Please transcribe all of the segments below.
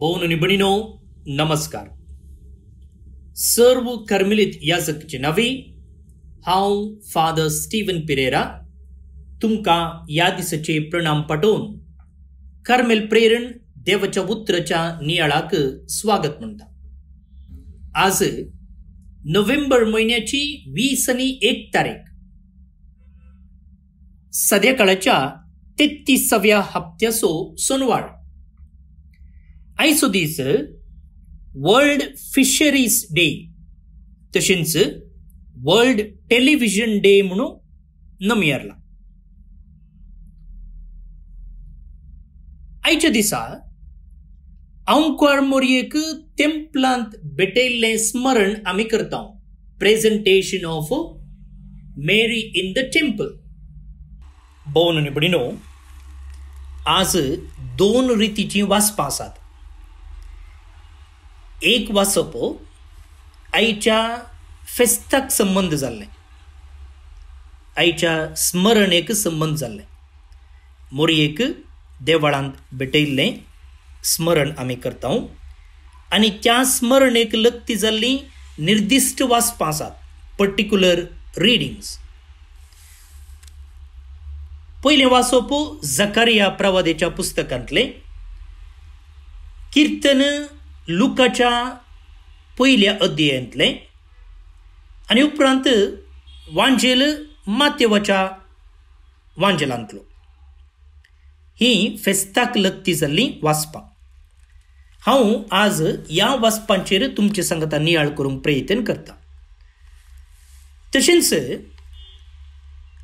Bone निबणीनो नमस्कार सर्व कर्मिलित या नवी हांव फादर स्टीवन पिरेरा तुमकां ह्या दिसाचे प्रणाम पाठोवन कर्मेल प्रेरण देवाच्या उतराच्या नियाळाक स्वागत म्हणटा आज नोव्हेंबर महिन्याची वीस आणि एक तारीख सध्याकाळच्या तेत्तीसाव्या हप्त्याचो सोनवार ஐசுதீசு வேர்ல்டு ಫಿಶರೀಸ್ ಡೇ ತಶಿನ್ಸ್ ವರ್ಲ್ಡ್ ಟೆಲಿವಿಷನ್ ಡೇ ಮುನು ನಮಿಯರ್ಲ ಐಚ ದಿಸ ಅಂಕ್ವಾರ್ ಮೊರಿಯಕ್ ತೆಂಪ್ಲಾಂತ್ ಬೆಟೈಲ್ಲೆ ಸ್ಮರಣ ಅಮಿ ಕರ್ತಾವ್ presentation of Mary in the temple ಬೌನು ನಿಬಡಿನೋ आज दोन रितीची वाचपां आसात एक वासप आईच्या फेस्ताक संबंध झाले आईच्या स्मरणेक संबंध झाले मोरयेक देवळांत भेटयल्ले स्मरण आम्ही करता आणि त्या स्मरणेक लक्ती जाल्ली निर्दिष्ट वाचपां आसात पर्टिक्युलर रिडिंग्स पयलें वाचप जकारिया प्रवादेच्या पुस्तकांतलें कीर्तन लुकाच्या पहिल्या अध्ययंतलें आणि उपरांत वांजेल मातेवाच्या वांजेलांतलो ही फेस्ताक लग्ती जाल्लीं वाचपां हांव आज या वाचपांचेर तुमचे सांगता नियाळ करूंक प्रयत्न करता तशेंच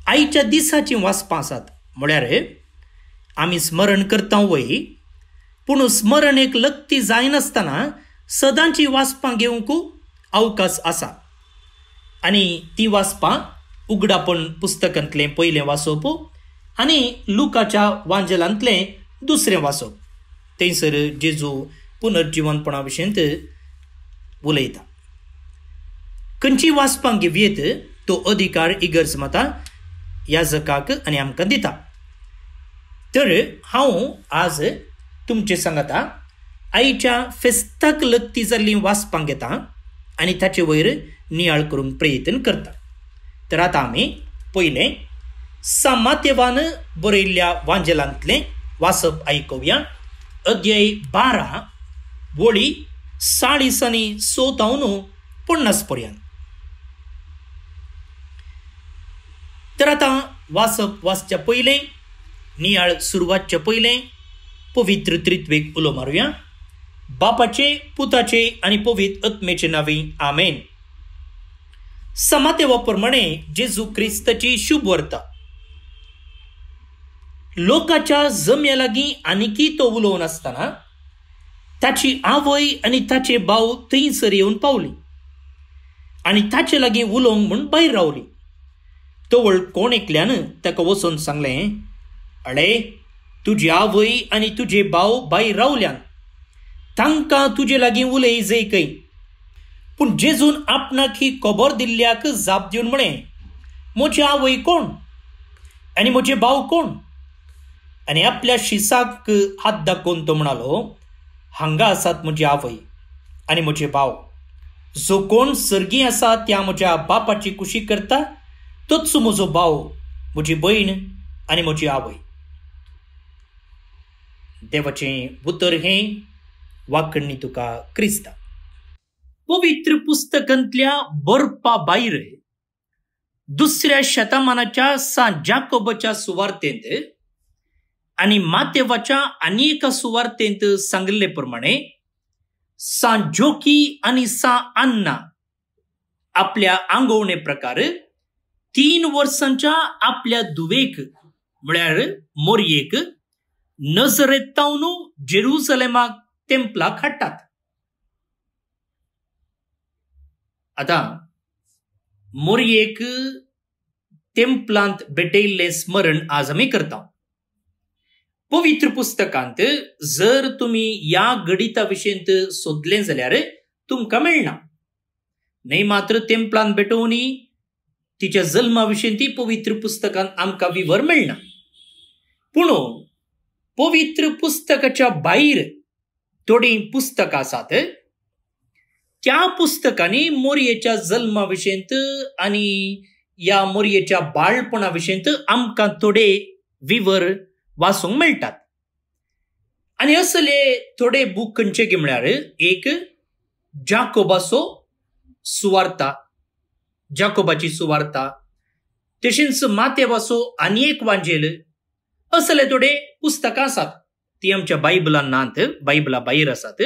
आयच्या दिसाचीं वाचपां आसात म्हळ्यार आमी स्मरण करता वय पूण एक लक्ती जायनासतना सदांची वाचपां घेवंकू अवकाश आसा आनी ती वाचपां उगडापण पुस्तकांतलें पयलें वाचप आनी लुकाच्या वांजलांतलें दुसरें वाचप थंयसर जेजू पुनर्जिवनपणा विशयंत उलयता खंयची वाचपां घेवयेत तो अधिकार इगर्ज ह्या जकाक आनी आमकां दिता तर हांव आज तुमचे सांगता आईच्या फेस्ताक लग्ती जाल्ली वाचपाक घेता आनी ताचे वयर नियाळ करूंक प्रयत्न करता तर आतां आमी पयलें सामात्यवान बरयल्ल्या वांजेलांतलें वाचप आयकुया अध्याय बारा वळी चाळीस आनी सोतावन पन्नास पर्यंत तर आतां वाचप वाचच्या पयलें नियाळ सुरवातच्या पयलें पवित्र त्रित्वेक उलो मारूया बापाचे पुताचे आणि पवित्र आत्मेचे नावे आमेन समा तेव्हा जेजू क्रिस्तची शुभ वर्ता लोकाच्या जम्या लागी आणखी तो उलोवन आसतना ताची आवय आणि ताचे भाव थंयसर येऊन पावली आणि ताचे लागीं उलोवंक म्हूण भायर रावली वळ कोण एकल्यान ताका वचोन सांगले अडे तुजी आवई आणि तुझे भाऊ बाई रावल्यान तांकां तुझे लागीं उलय जैकय पूण जेजून आपणाक ही खबर दिल्ल्याक जाप दिवन म्हणे म्हजी आवय कोण आनी म्हजे भाव कोण आनी आपल्या शिसाक हात दाखोवन तो म्हणालो हांगा आसात म्हजी आवय आनी म्हजे भाव जो कोण सर्गी आसा त्या म्हज्या बापाची कुशी करता तोच म्हजो भाव म्हजी भयण आनी म्हजी आवय देवाचें उतर हें वाकणी तुका क्रिस्ता पवित्र पुस्तकांतल्या बरपा भायर दुसऱ्या शतमानाच्या सा जाकोबच्या सुवार्तेंत आणि मातेवाच्या अनेक सुवार्तेंत सांगिल्ले प्रमाणे सां जोकी आणि सा अन्ना आपल्या आंगोवणे प्रकार तीन वर्सांच्या आपल्या दुवेक म्हणजे मोरयेक Nazaretauno जेरुसलेमा टेम्पला खटतात आता मोरयेक टेम्पलांत भेटयिल्ले स्मरण आज आमी करता पवित्र पुस्तकांत जर तुम्ही या गणिता विशयंत सोदलें जाल्यार तुमकां मेळना न्हय मात्र टेम्पलांत भेटोवनी तिच्या जल्मा विशयी ती पवित्र पुस्तकांत आमकां विवर मेळना पूण पवित्र पुस्तकाच्या बाहेर थोडी पुस्तकां असतात त्या पुस्तकांनी मोरयेच्या जल्मा आणि या ह्या मोरयेच्या बाळपणा आमकां थोडे विवर वाचूंक मेळटात आणि असले थोडे बूक खंयचे की म्हळ्यार एक जाकोबासो सुवार्ता जाकोबाची सुवार्ता तशेंच मातेबासो आनी एक वांजेल थोडे पुस्तक असतात ती आमच्या बायबला नांत बायबला बाहेर असतात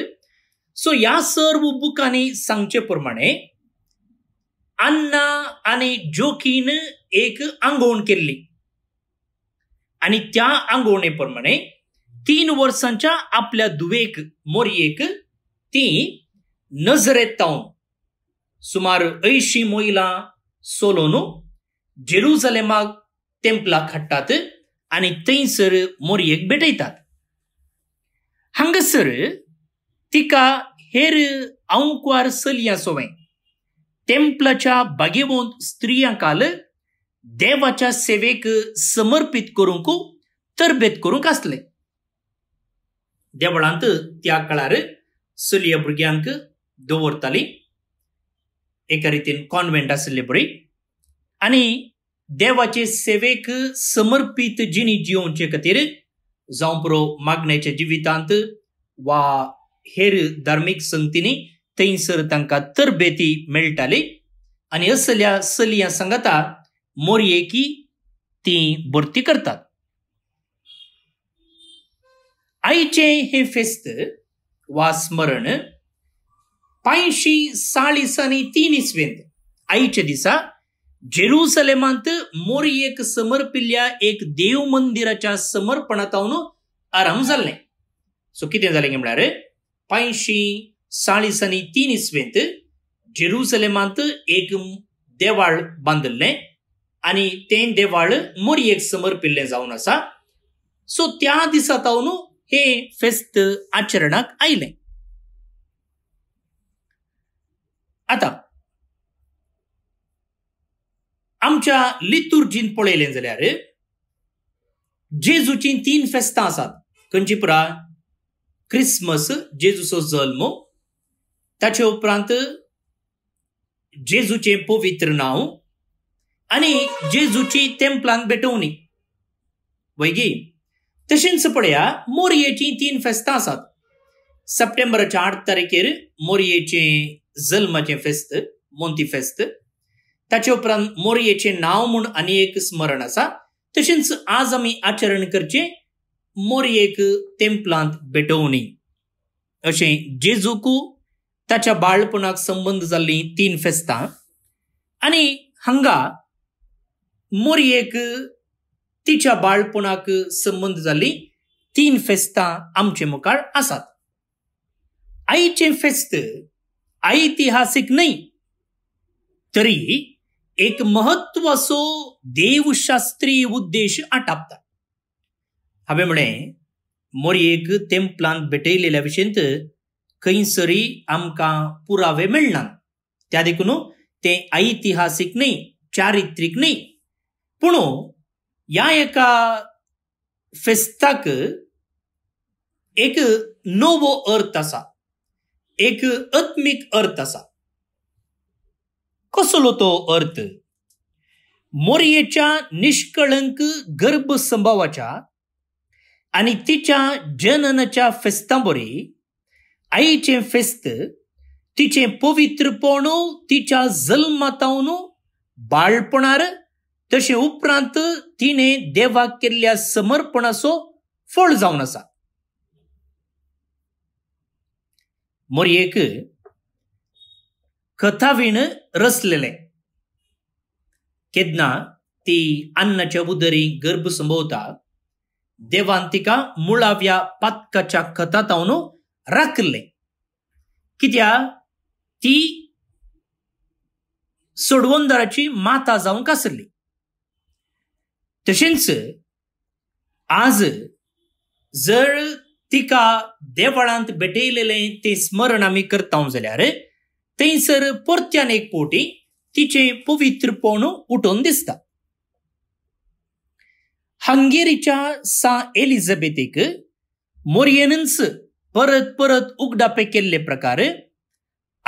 सो या सर्व बुकांनी सांगचे प्रमाणे अन्ना आणि जोकीन एक आंगोवण केली आणि त्या आंगोवणे प्रमाणे तीन वर्सांच्या आपल्या दुवेक मोरयेक ती नजरेतावन सुमार अंयशीं मोयलां सोलोन जेरुजलेमाग टेम्पला खट्टात आणि அனைத்தையும் மொரியை भेटयतात हंगसर तिका हेर अंकवार चलयां सोवें टेम्पलाच्या बागेवंत स्त्रियांकाल देवाच्या सेवेक समर्पित करूंक तरबेत करूंक आसले देवळांत त्या काळार चलयां भुरग्यांक दवरताली एका रितीन कॉन्व्हेंट आसले बरी आनी देवाचे सेवेक समर्पित जिणी जिओचे खातीर जावं पुरो मागण्याच्या जिवितांत वा हेर तरबेती मेळटाली आनी असल्या आणि सांगता मोरयेकी ती भरती करतात आईचे हे फेस्त वा स्मरण पांयशी साळीस आनी तीन आईच्या दिसा जेरुसलेमांत मोरयेक समर्पिल्ल्या एक देव मंदिराच्या समर्पणातावन आरंभ झाले सो कितें जालें म्हळ्यार पांयशीं चाळीस आणि तीन इसवेंत जेरुसलेमांत एक देवाळ बांदिल्लें आनी तें देवाळ मोरयेक समर्पिल्लें जावन आसा सो त्या दिसा हे फेस्त आचरणाक आयलें आता आमच्या लितुर्जीन पळयलें जाल्यार जेजूची तीन फेस्तां आसात खंयची पुराय क्रिसमस जेजूचो जल्म ताचे उपरांत जेजूचे पवित्र नांव आनी जेजूची टेम्पलान भेटोवणी वैगी तशेंच पळया मोरयेचीं तीन फेस्तां आसात सप्टेंबराच्या आठ तारखेर मोरयेचें जल्माचें फेस्त मोंती फेस्त ताचे उपरांत मोरयेचें नाव म्हूण आनी एक स्मरण आसा तशेंच आज आमी आचरण करचे मोरयेक तेंपलांत भेटोवणी अशें जेजूकू ताच्या बाळपणाक संबंद जाल्लीं तीन फेस्तां आनी हांगा मोरयेक तिच्या बाळपणाक संबंद जाल्लीं तीन फेस्तां आमचे मुखार आसात आईचें फेस्त ऐतिहासिक न्हय तरी एक महत्व असो देवशास्त्रीय उद्देश आटापता हांवें म्हळें मोरयेक तेंपलान भेटयलेल्या विशेंत खंयसरी आमकां पुरावे मेळनात त्या देखून तें ऐतिहासीक न्हय चारित्रीक न्हय पूण या एका फेस्ताक एक नवो अर्थ आसा एक आत्मिक अर्थ आसा कसलो तो अर्थ मोरियेच्या निष्कळंक गर्भ संभावाच्या आणि तिच्या जननाच्या फेस्तांबोरे आईचे फेस्त तिचे पवित्रपण तिच्या जल्मातावन बाळपणार तसे उपरांत तिने देवाक केल्ल्या समर्पणाचो फळ जावन आसा मोरयेक कथा विण रसलेले केदना ती अन्नाच्या उदरी गर्भ संभवता देवांतिका तिका मुळाव्या पातकाच्या कथा तावन राखले कित्या ती सोडवंदराची माता जाऊन कासरली तशेंच आज जर तिका देवळांत भेटयलेलें ते स्मरण आम्ही करता जाल्यार थंयसर परत्यान एक पोटी तिचे पवित्रपण उठून दिसता हंगेरीच्या सा एलिझाबेथीक मोरियनन्स परत परत उगडापे केल्ले प्रकार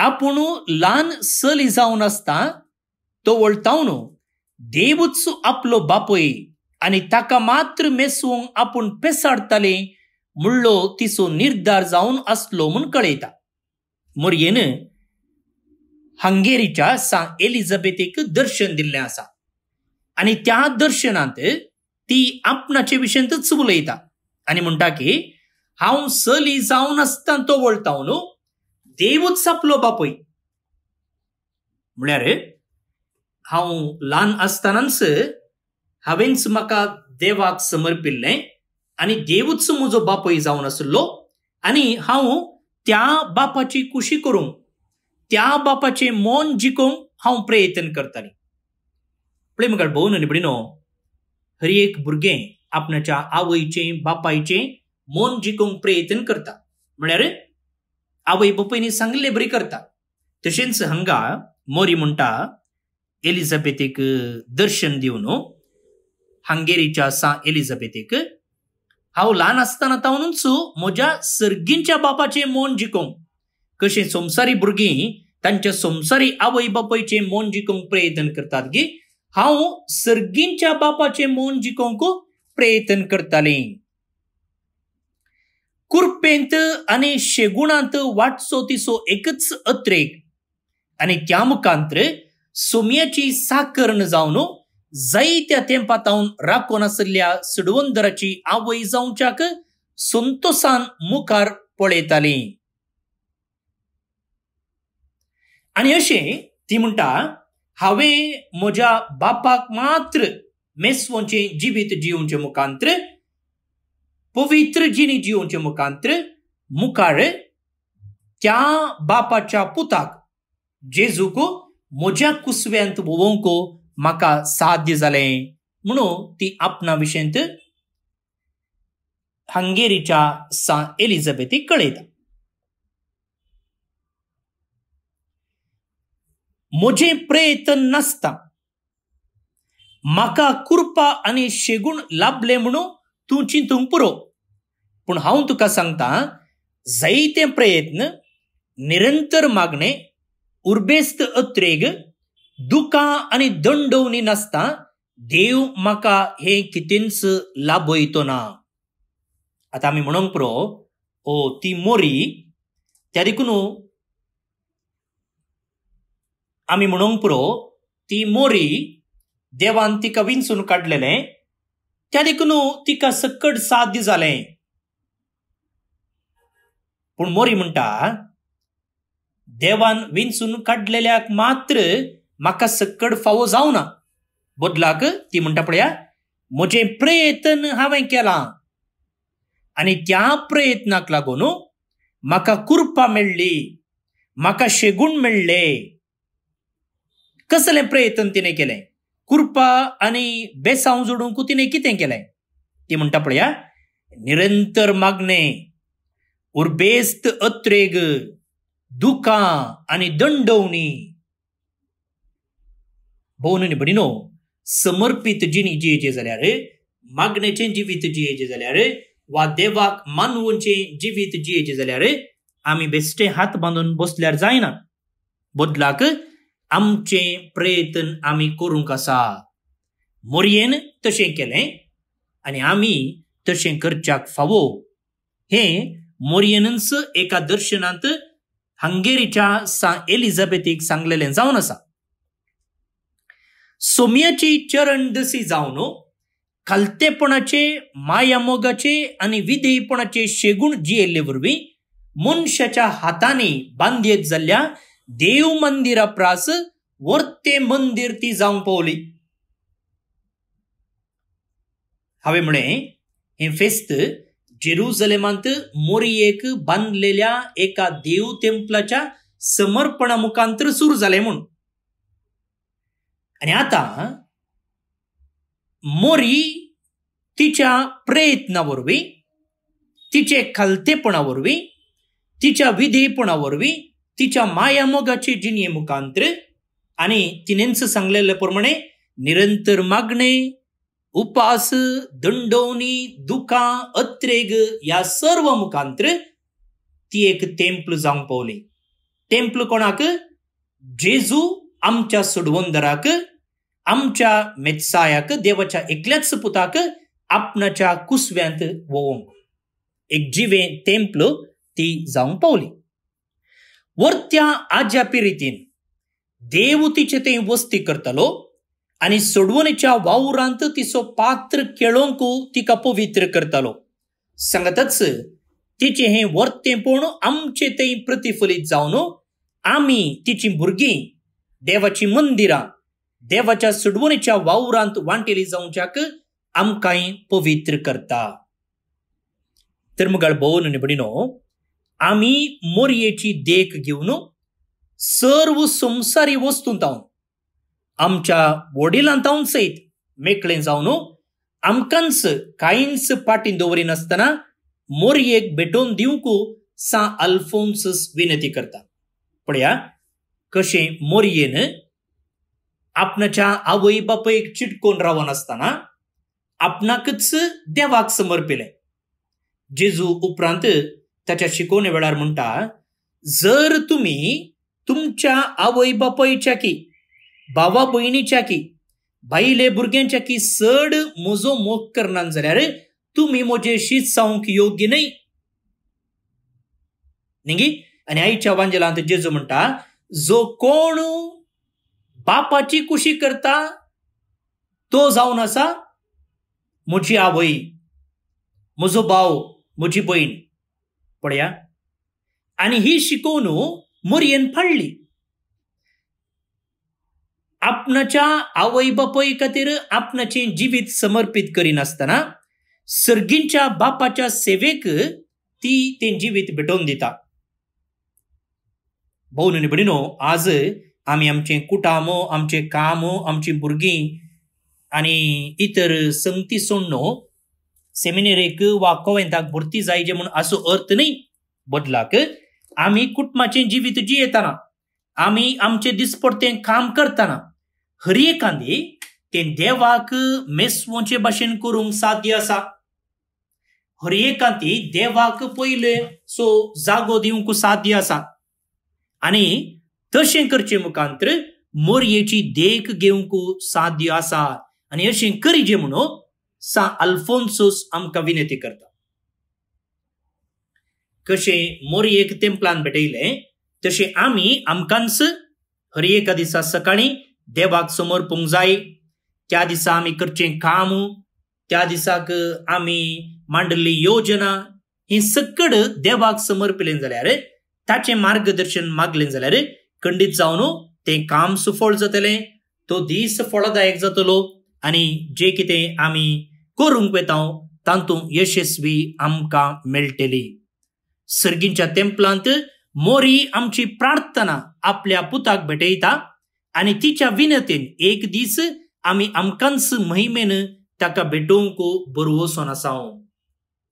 आपूण ल्हान सली जावन आसता तो वळतावन देवूच आपलो बापूय आनी ताका मात्र मेसूंक आपूण पेसाडताले म्हणलो तिचो निर्धार जावन आसलो म्हूण कळयता मोरयेन हंगेरीच्या सा एलिझाबेथेक दर्शन दिल्लें असा आणि त्या दर्शनांत ती आपणाचे विशयंतच उलयता आणि म्हणटा की हांव सली जावन असता तो वळतावन देवूच सापलो बापय म्हळ्यार हांव ल्हान आसतनाच हांवेंच म्हाका देवाक समर्पिल्लें आणि देवूच म्हजो बापय जावन आसलो आणि हांव त्या बापाची कुशी करूंक त्या बापाचे मोन ஜிக்கும் हांव प्रयत्न करतालें आपले मुखार भोव ननपणिनो हर एक भुरगें आपणाच्या आवयचें बापायचें मोन जिखूंक प्रयत्न करता म्हळ्यार आवय बापायनी सांगिल्लें बरी करता तशेंच हांगा मोरी म्हणटा एलिझाबेथीक दर्शन दिवन हो, हांगेरीच्या सा एलिझाबेथीक हांव ल्हान आसतना तावनूच म्हज्या सर्गींच्या बापाचें मोन जिखोंक कशी संसारी भुरगीं तांच्या संसारी आवय बापायचें मोन जिंकूक प्रयत्न करतात गे हांव सर्गींच्या बापाचे मोन जिखूंक प्रयत्न करतालें कुरपेंत आनी शेगुणांत वाटचो तिसो एकच अत्रेक आनी त्या सोम्याची सोमयाची साकर्ण जावन जायत्या तेंपातावन राखून असल्या सिडवंदराची आवय जावच्याक संतोषान मुखार पळयताली आणि अशें ती म्हणटा हांवें म्हज्या बापाक मात्र मेस्वांचें जिवीत जिवचे मुखांत्र पवित्र जिनी जिवचे मुखांत्र मुखार त्या बापाच्या पुताक जेजूक म्हज्या कुसव्यांत भोवंक म्हाका साध्य जालें म्हणून ती आपणा विशेंत हंगेरीच्या सा एलिझाबेथीक कळयता मुझे प्रेत नसता म्हाका कुर्पा आणि शेगूण लाभले म्हणून तू चिंतूंक पुरो पूण हांव तुका सांगता जायते प्रयत्न निरंतर मागणे उर्बेस्त अत्रेग दुका आणि दंडवणी नसता देव म्हाका हे कितेंच लाभयतो ना आता आमी म्हणून पुरो ओ ती मोरी त्या देखून आमी म्हणूंक पुरो ती मोरी देवान तिका विंचून काढलेले त्या देखून तिका सक्कड साध्य झाले पूण मोरी म्हणटा देवान विंचून काढलेल्याक मात्र म्हाका सक्कड फावो ना बदलाक ती म्हणटा पळया म्हजें प्रयत्न हांवें केला आणि त्या प्रयत्नाक लागून म्हाका कुरपा मेळ्ळी म्हाका शेगूण मेळ्ळें कसले प्रयत्न तिने केले कृपा आणि बेसाव जोडूंक तिने कितें केलें ती म्हणटा पळया निरंतर मागणे उर्बेस्त अत्रेग दुकां आणि दंडवणी भोवन आनी भडिनो समर्पीत जिणी जियेचे जाल्यार मागणेचें जिवीत जियेचें जाल्यार वा देवाक जीवित जिवीत जियेचें जाल्यार आम्ही बेस्टे हात बांधून बसल्यार जायना बदलाक आमचे प्रयत्न आमी करूंक आसा मोरयेन तशें केलें आनी आमी तशें करच्याक फावो हे मोरयेनन्स एका दर्शनांत हंगेरीच्या सा एलिझाबेथीक सांगलेलें जावन आसा सोमयाची चरण दसी जावन खालतेपणाचे मायामोगाचे आनी विधेयपणाचे शेगूण जियेल्ले वरवीं मनशाच्या हातांनी बांदयेत जाल्ल्या देव मंदिर प्रास वर ते मंदिर ती जाऊन पावली हांवें हे हें फेस्त जेरुजलेमांत मोरियेक बांधलेल्या एका देव टेम्पलाच्या समर्पणा मुखांतर सुरू झाले म्हणून आणि आता मोरी तिच्या प्रयत्नावरवी तिचे खालतेपणा तिच्या विधेपणा तिच्या मायामोगाचे जिनिये मुकांतर आणि तिनेंचं सांगलेल्याप्रमाणे निरंतर मागणे उपास दंडवणी दुखा अत्रेग या सर्व मुखांतर ती एक टेम्पल जावंक पावली टेम्पल कोणाक जेजू आमच्या सुडवंदराक आमच्या मेत्सायाक देवाच्या एकल्याच पुताक आपणाच्या कुसव्यांत वोवंक एक जिवें टेम्पल ती जावंक पावली वर्त्या त्या आज्यापी देव तिचे ते वस्ती करतलो आनी सोडवणीच्या वावुरांत तिचो पात्र केळोंकू तिका पवित्र करतलो सांगतच तिचें हें वर्तेपण आमचे ते प्रतिफलीत जावन आमी तिचीं भुरगीं देवाचीं मंदिरां देवाच्या सोडवणेच्या वावुरांत वांटेली जावच्याक आमकांय पवित्र करता तर मुगाळ भोवन निबडिनो आम्ही मोर्येची देख घेऊन सर्व संसारी वस्तूंतावन आमच्या वडिलांतावन सहित मेकळें जावन आमकांच कांयच पाटीन दवरिनासतना मोरयेक भेटोवन दिवंक सा अल्फोन्स विनंती करता पळया कशें मोरयेन आपणाच्या आवय बापईक चिटकोन रावनासतना आपणाकच देवाक समर्पिले जेजू उपरांत त्याच्या शिकवणे वेळार म्हणटा जर तुम्ही तुमच्या आवय बापायच्याकी भावा बाईले बायले की चड म्हजो मोग करणार जाल्यार तुमी शीत जावंक योग्य न्हय निंगी आणि आईच्या वांजेला जेजू म्हणटा जो कोण बापाची कुशी करता तो जावन आसा म्हजी आवय म्हजो भाव म्हजी भयण पळया आणि ही शिकवण मुरियन फाडली आपणाच्या आवई बापई खातीर आपणाचे जिवीत समर्पित करिनासतना सर्गींच्या बापाच्या सेवेक ती ते जीवित भेटोवन दिता भोवन आणि आज आम्ही आमचे कुटाम आमचे काम आमची भुरगीं आणि इतर संगती सोडणो सेमिनेरेक वा कोवेंताक जाय जे म्हणून असो अर्थ न्ही बदलाक आमी कुटुंबाचे जिवीत जियेताना आमी आमचे दिसपडते काम करताना हर तें देवाक मेसवचे भाशेन करूंक साध्य आसा हर देवाक पयले सो जागो दिवंक साध्य आसा आणि तशें करचे मुखांतर मोरयेची देख घेवंक साध्य आसा आनी अशें जे म्हणून सा અલ્ફોન્સુસ आमकां विनंती करता कशें मोरी एक तेंपलान भेटयले तशें आमी आमकांच हर एका दिसा सकाळी देवाक समोर जाय त्या दिसा आमी करचें काम त्या दिसाक आमी मांडल्ली योजना ही सकड देवाक समर्पिलें जाल्यार ताचें मार्गदर्शन मागलें जाल्यार खंडीत जावन तें काम सुफळ जातले तो दीस फळदायक जातलो आनी जें कितें आमी korunkwetan तातूंत यशस्वी आमकां मेळटली सर्गींच्या तेंपलांत मोरी आमची प्रार्थना आपल्या पुताक भेटयता आनी तिच्या विनतेन एक दीस आमी आमकांच महिमेन ताका भेटोवंक बरो वचून आसा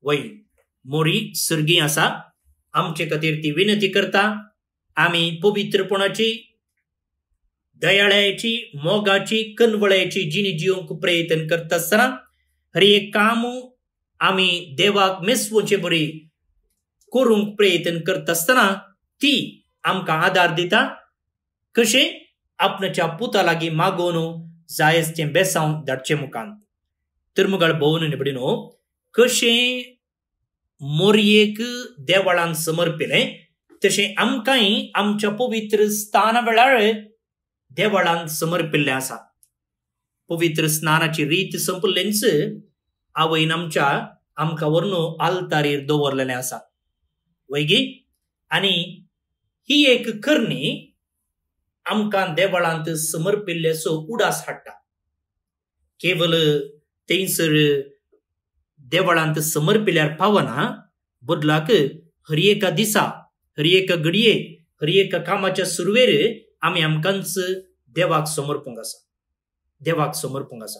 वय मोरी सर्गी आसा आमचे खातीर ती विनंती करता आमी पवित्रपणाची दयाळ्याची मोगाची कनवळ्याची जिणी जिवंक प्रयत्न करता आसतना काम आम्ही देवाक मेसवचे बरी करूंक प्रयत्न करत असताना ती आमकां आदार दिता कशें आपणाच्या पुता लागी मागोवन जायच तें बेसांव धाडचे मुखान तर मुगाळ भोवन निबडीन कशें मोरयेक देवळान समर्पिले तशें आमकांय आमच्या पवित्र स्थाना वेळार देवळान समर्पिल्लें आसा पवित्र स्नानाची रीत संपल्लेंच आवयन आमच्या आमकां व्हरनो आलतारेर दवरलेले आसा वैगी आनी ही एक करणी आमकां देवळांत समर्पिल्ल्याचो उडास हाडटा केवल थंयसर देवळांत समर्पिल्यार पावना बदलाक हर एका दिसा हर एका घडये हर एका कामाच्या सुरवेर आमी आमकांच देवाक समर्पूंक आसा देवाक समर्पूंक आसा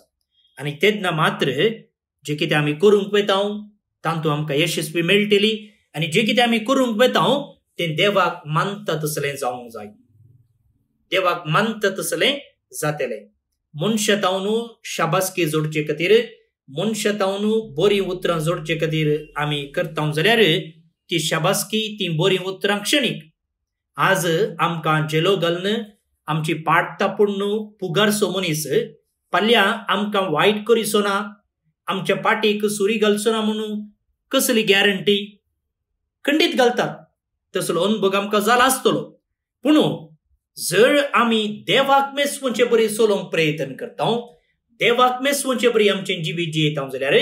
आनी तेन्ना मात्र जे कितें आमी करूंक वेतांव तातूंत आमकां यशस्वी मेळटली आनी जे कितें आमी करूंक वेतांव तें देवाक मानता तसलें जावंक जाय देवाक मानता तसलें जातलें मनशां शाबासकी जोडचे खातीर मनशां न्हू बरीं उतरां जोडचे खातीर आमी करता जाल्यार ती शाबासकी ती बरी उतरां क्षणीक आज आमकां जेलो घालन आमची पाट तापूण पुगारसो मनीस पाल्या आमकां वायट करी ना आमच्या पाठीक सुरी घालचो ना म्हणून कसली गॅरंटी खंडीत घालतात तसलो अनुभव आमकां जाला आसतलो पूण जर आमी देवाक मेस वचे बरी सोलोवंक प्रयत्न करता देवाक मेस वचे बरी आमचे जिवीत जियेता जाल्यार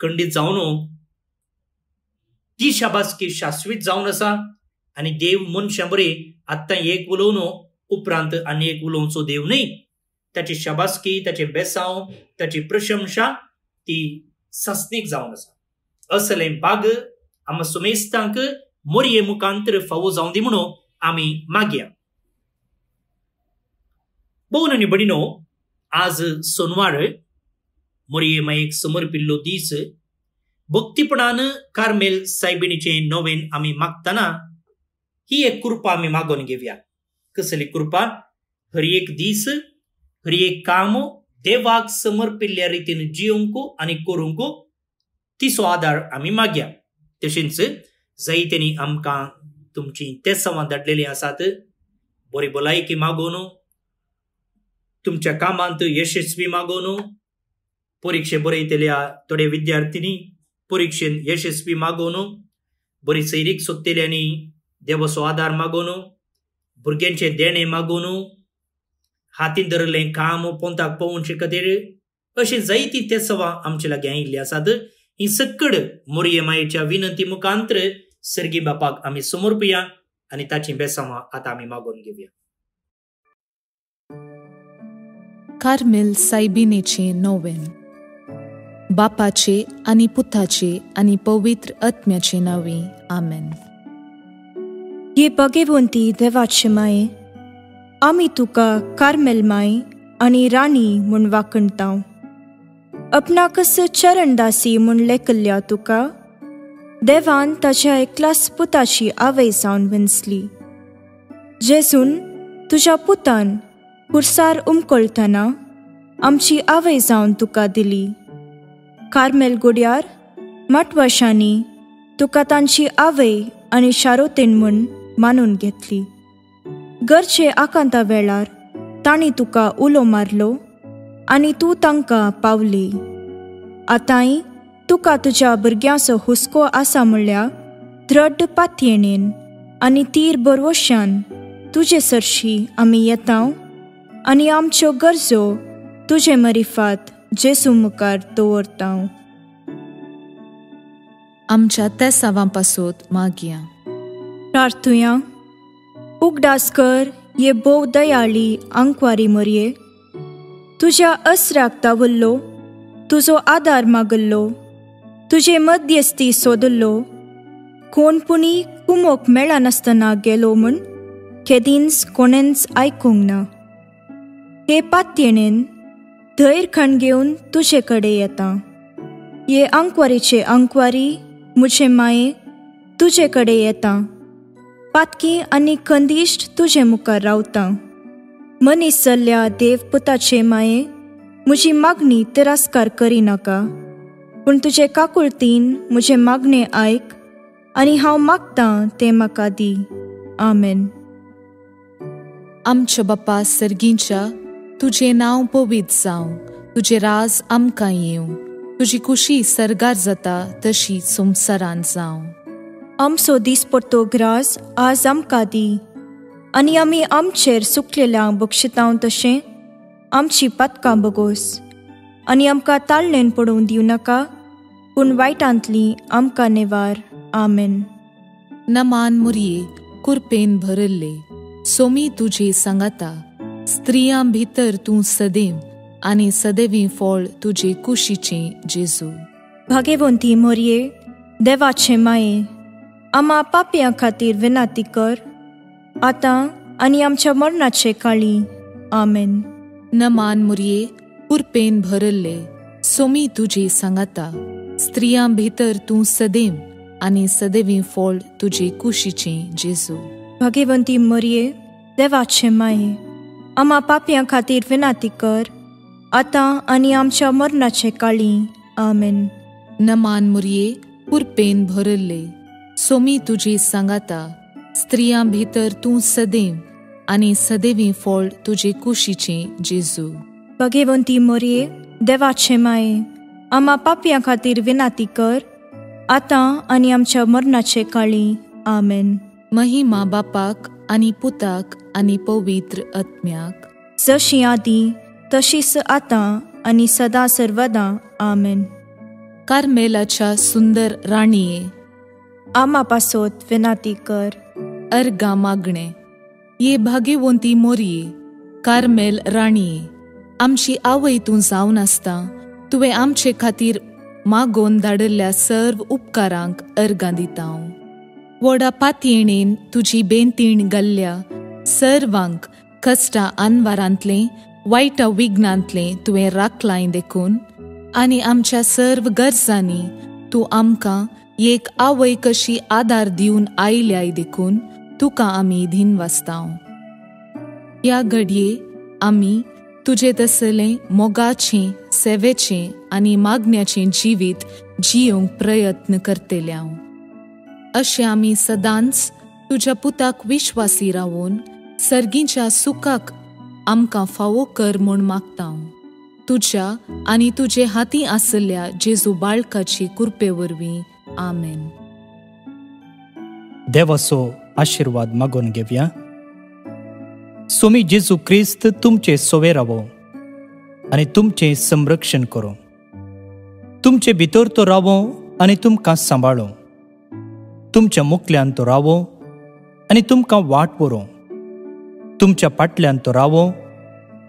खंडीत जावन ती शाबासकी शाश्वत जावन आसा आनी देव मनशा बरी आत्तां एक उलोवन उपरांत आनी एक उलोवचो देव न्ही ताची शाबासकी ताचे बेसांव ताची प्रशंसा ती सासिक जावन आसा असले बाग सुमेस्तांक मोरये मुखांतर दी म्हणून आमी मागया बहुन आणि बणीण आज सोनवार मोरये माईक समोर पिल्लो दीस भक्तीपणान कार्मेल साहेबिणीचे नवेन आमी मागतना ही एक कृपा आमी मागून घेवया कसली कृपा हर एक दिस हरी एक काम 대박 스머필리아리 때는 आणि 아니 ती स्वादार आम्ही माग्या तशींच जैतेनी आमकां तुमची ते संवाद धाडलेली आसात बरी भलायकी मागोवन तुमच्या कामांत यशस्वी मागोवन परीक्षे बरयतल्या थोडे विद्यार्थिनी परीक्षेन यशस्वी मागोवन बरी सैरीक सोदतेल्यांनी देवसो आधार मागोवन भुरग्यांचे देणे मागोवन हातीन काम पोंताक पवून कदेर अशी जायती तेसवां आमचे लागीं आयिल्ली आसात ही सक्कड मोरये मायेच्या विनंती मुखांत्र सर्गी बापाक आम्ही समर्पुया आणि ताची बेसवां आता आम्ही मागून घेवया कार्मेल सायबिनेचे नोवेन बापाचे आणि पुताचे आणि पवित्र आत्म्याचे नवे आमेन हे बगेवंती देवाचे माये आम्ही तुका कार्मेल माई आणि राणी म्हूण अपना कस चरणदासी म्हूण लेखल्या तुका देवान ताच्या एकलास पुताची आवय जावन विंचली जेसून तुझ्या पुतान पुरसार उमकळतना आमची आवय जावन तुका दिली कार्मेल गुड्यार माटवाशांनी तुका तांची आवय आणि शारोतेन म्हण मानून घेतली घरचे आकांता वेळार तांणी तुका उलो मारलो आनी तूं तांकां पावली आतांय तुका तुज्या भुरग्यांचो हुस्को आसा म्हणल्यार द्रड पातयेणेन आनी तीर बरवश्यान तुजे सरशी आमी येतांव आनी आमच्यो गरजो तुजे मरिफात जेसू मुखार दवरतांव आमच्या तेसावां पासून मागया प्रार्थुया उगडासकर ये बोव दयाळी अंकवारी मरये तुझ्या असराक तावल्लो तुझो आधार मागल्लो तुझे मध्यस्थी सोदल्लो कोणपुणी कुमोक नसतना गेलो म्हूण केदीन्स कोणेंच आयकूंक ना हे पातयेणेन धैर खण घेवन तुजे कडे येता हे अंकवारीचे अंकवारी मुझे माये तुजे कडे येता पातकी आणि कंदिश्ट तुजे मुखार रावतां मनीस जाल्ल्या देवपुताचे माये म्हजी मागणी तिरस्कार करिनाका पूण तुजे काकुळतीन म्हजें मागणे आयक आनी हांव मागतां ते म्हाका दी आमेन आमच्या बापा सर्गींच्या तुजें नांव पवित जावं तुजें राज आमकां येवं तुजी खुशी सरगार जाता तशी संवसारान जावं सोदीस पोरतो ग्रास आज आमकां दी आणि आमी आमचेर सुकलेल्या बक्षितांव तशें आमची पातकां बगोस आणि आमकां ताळणेन पडून दिव नाका पूण वायटांतलीं आमकां नेवार आमेन मान मुरये कुरपेन भरल्ले सोमी तुझे सांगाता स्त्रियां भितर तूं सदैव आनी सदैवी फळ तुझे कुशीचे जेजू भागेवंती मोरये देवाचे माये आमा पाप्यां खातीर विनाती कर आतां आनी आमच्या मरणाचे काळी आमेन नमान मुरये पुरपेन भरल्ले सोमी तुजी सांगाता स्त्रियां भितर तूं सदैव आनी सदैवी फोल्ड तुजे कुशीचे जेजू भाग्यवंती मरये देवाचे माये आमा पाप्यां खातीर विनाती कर आतां आनी आमच्या मरणाचे काळी आमेन नमान मुरये पुरपेन भरल्ले सो मी तुजी सांगाता स्त्रियां भितर तूं सदैव आनी सदैवी फॉल तुझे कुशीचे जेजू भगेवंती मोरये देवाचे माये आमा पापयां खातीर विनाती कर आता आणि आमच्या मरणाचे काळी आमेन महिमा बापाक आणि पुताक आणि पवित्र आत्म्याक जशी आदी तशीच आतां आनी सदां सर्वदां आमेन कार्मेलाच्या सुंदर राणये आमापासोत विनाती कर अर्गा मागणे ये भाग्यवंती मोरी कार्मेल राणी आमची आवई तू जाऊन असता तुवें आमचे खातीर मागोवन धाडिल्ल्या सर्व उपकारांक अर्गां दिता वडा व्हडा पातयेणेन तुजी बेंतीण गल्ल्या सर्वांक कश्टा अनवारांतले वायटा विघ्नांतले तुवें राखलाय देखून आनी आमच्या सर्व गरजांनी तूं आमकां एक आवय कशी आधार दिवन आयल्याय देखून तुका आमी धीन वाचतांव ह्या घडये आमी तुजे तसले मोगाचे सेवेचे आनी मागण्याचे जिवीत जियोवंक प्रयत्न हांव अशें आमी सदांच तुज्या पुताक विश्वासी रावून सर्गीच्या सुखाक आमकां फावो कर म्हूण मागतां तुज्या आनी तुजे हाती आसल्या जेजू बाळकाची कुरपे वरवीं आमेन देव असो आशीर्वाद मागून घेवया सोमी जेजू क्रिस्त तुमचे सोवे रावो आणि तुमचे संरक्षण करूं तुमचे भितर तो रावो आणि तुमकां सांभाळो तुमच्या मोकल्यान तो रावो आणि तुमकां वाट पुरो तुमच्या पाटल्यान तो रावो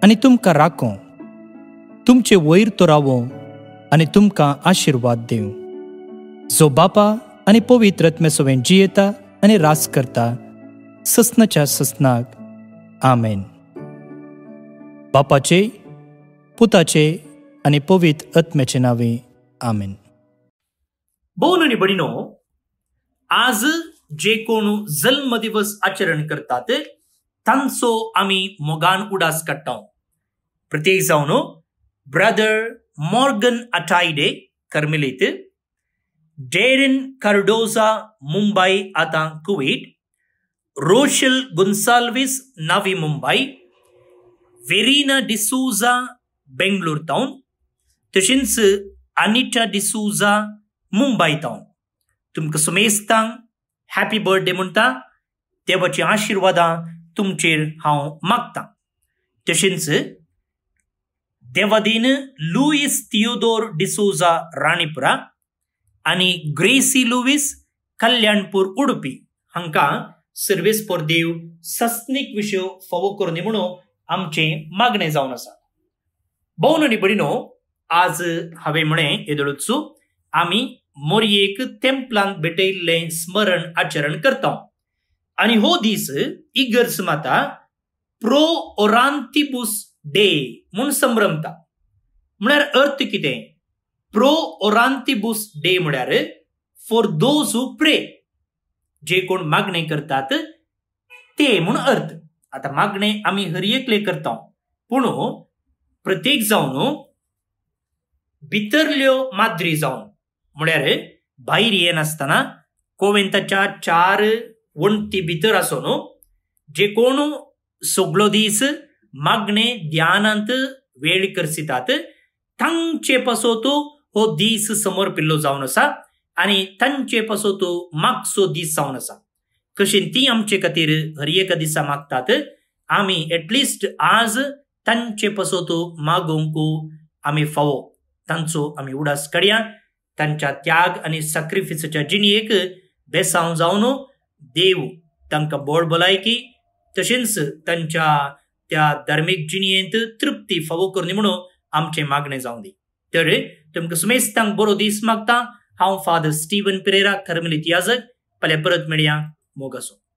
आणि तुमकां राखो तुमचे वयर तो रावो आणि तुमकां आशीर्वाद देऊ झोबापा आनी पवित्र रत्मे सोवेन जियेता आनी रास करता सस्नाच्या सस्नाक आमेन बापाचे पुताचे आनी पवित्र आत्म्याचे नावे आमेन બોન અને બડીનો आज जे कोण जन्म दिवस आचरण करतात तांचो आमी मोगान उडास काडटा प्रत्येक जावन ब्रदर मॉर्गन आटायडे कर्मिलेत Darren Cardoza, Mumbai atau Kuwait, Rochelle Gonsalves, Navi Mumbai, Verena D'Souza, Bangalore Town, Tishinsu Anita D'Souza, Mumbai Town. तुमक सुमेस्तांग हॅपी बर्थडे म्हणटा देवाची आशिर्वादां तुमचेर हांव मागतां तशेंच देवादीन लुईस थियोदोर डिसोजा राणीपुरा आनी ग्रेसी लुवीस कल्याणपूर उडपी हांकां सर्वीस फॉर देव सस्नीक विशयो फावो करून म्हणू आमचें मागणें जावन आसा भोवन आनी बडिनो आज हांवें म्हणे येदोळचू आमी मोरयेक तेंपलान भेटयिल्लें स्मरण आचरण करता आनी हो दीस इगर्स माता प्रो ओरांतिबूस डे म्हूण संभ्रमता म्हळ्यार अर्थ कितें ப்ரோ ओरांतिबुस डे म्हळ्यार फॉर दोज हू प्रे जे कोण मागणे करतात ते म्हूण अर्थ आतां मागणे आमी हर एकले करता पूण प्रत्येक जावन भितरल्यो माद्री जावन म्हळ्यार भायर येनासतना कोवेंताच्या चार वणटी भितर आसून जे कोण सगळो दीस मागणे ध्यानांत वेळ करसितात तांचे पासून तूं हो दीस समोर पिल्लो जावन आसा आनी तांचे पसो माग मागसो दीस जाऊन असा कशीन ती आमचे खातीर हर एक दिसा मागतात आम्ही एटलिस्ट आज तांचे पसो तो मागोवंक आम्ही फवो तांचो आम्ही उडास कड्या तांच्या त्याग आणि सॅक्रिफिसाच्या जिणेक बेसांव जाऊन देव तांकां बोड भलायकी तशेंच तांच्या त्या धर्मीक जिणयेंत तृप्ती फावो करनी म्हणून आमचें मागणें जावं दी तर तुमके सुमेस बोरो दीस मागतां, हाउं फादर स्टीवन पिरेरा थर मिली त्याजग, पलेपरत मेडियां मोगसों.